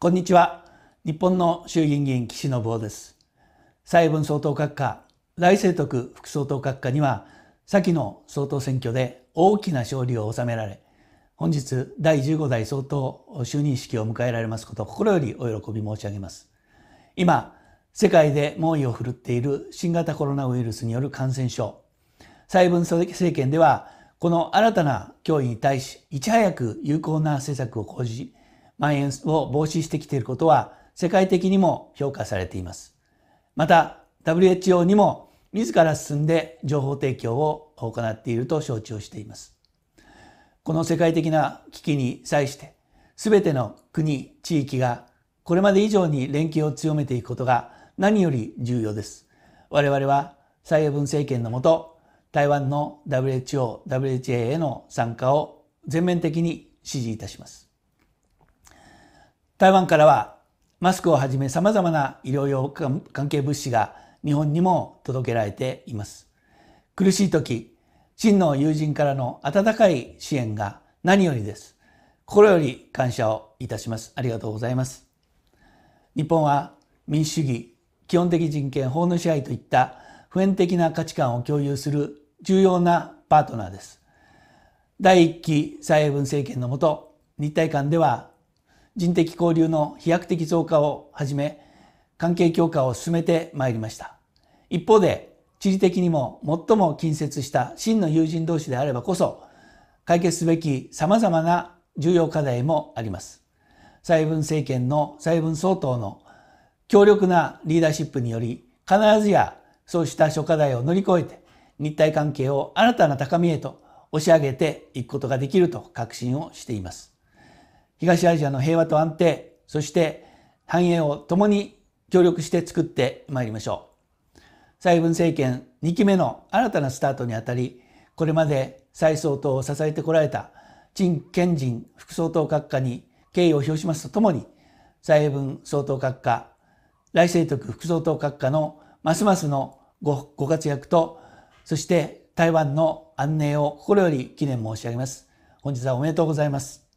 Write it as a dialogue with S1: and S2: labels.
S1: こんにちは。日本の衆議院議員岸信夫です。蔡英文総統閣下、来世徳副総統閣下には、先の総統選挙で大きな勝利を収められ、本日第15代総統就任式を迎えられますことを心よりお喜び申し上げます。今、世界で猛威を振るっている新型コロナウイルスによる感染症。蔡英文政権では、この新たな脅威に対し、いち早く有効な施策を講じ、蔓延を防止してきていることは世界的にも評価されています。また WHO にも自ら進んで情報提供を行っていると承知をしています。この世界的な危機に際して全ての国、地域がこれまで以上に連携を強めていくことが何より重要です。我々は蔡英文政権のもと台湾の WHO、WHA への参加を全面的に支持いたします。台湾からはマスクをはじめ様々な医療用関係物資が日本にも届けられています。苦しい時、真の友人からの温かい支援が何よりです。心より感謝をいたします。ありがとうございます。日本は民主主義、基本的人権、法の支配といった普遍的な価値観を共有する重要なパートナーです。第1期蔡英文政権のもと、日台間では人的交流の飛躍的増加をはじめ関係強化を進めてまいりました一方で地理的にも最も近接した真の友人同士であればこそ解決すべき様々な重要課題もあります蔡文政権の蔡文総統の強力なリーダーシップにより必ずやそうした諸課題を乗り越えて日体関係を新たな高みへと押し上げていくことができると確信をしています。東アジアの平和と安定、そして繁栄を共に協力して作ってまいりましょう。蔡英文政権2期目の新たなスタートにあたり、これまで蔡総統を支えてこられた陳建仁副総統閣下に敬意を表しますとともに、蔡英文総統閣下、来世徳副総統閣下のますますのごご活躍と、そして台湾の安寧を心より記念申し上げます。本日はおめでとうございます。